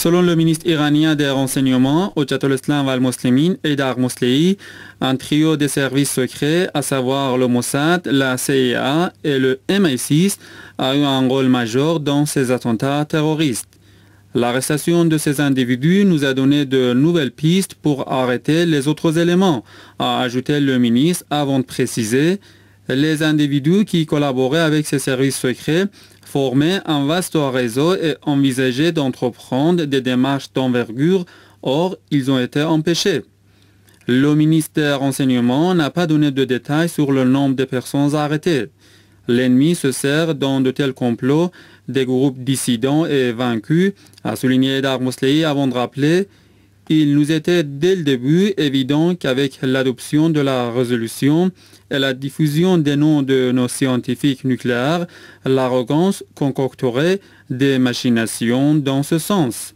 Selon le ministre iranien des renseignements, château Islam al-Muslimin et Dar un trio des services secrets, à savoir le Mossad, la CIA et le MI6, a eu un rôle majeur dans ces attentats terroristes. L'arrestation de ces individus nous a donné de nouvelles pistes pour arrêter les autres éléments, a ajouté le ministre avant de préciser les individus qui collaboraient avec ces services secrets formaient un vaste réseau et envisageaient d'entreprendre des démarches d'envergure, or ils ont été empêchés. Le ministère enseignement n'a pas donné de détails sur le nombre de personnes arrêtées. L'ennemi se sert dans de tels complots des groupes dissidents et vaincus, a souligné Mosley avant de rappeler il nous était dès le début évident qu'avec l'adoption de la résolution et la diffusion des noms de nos scientifiques nucléaires, l'arrogance concocterait des machinations dans ce sens.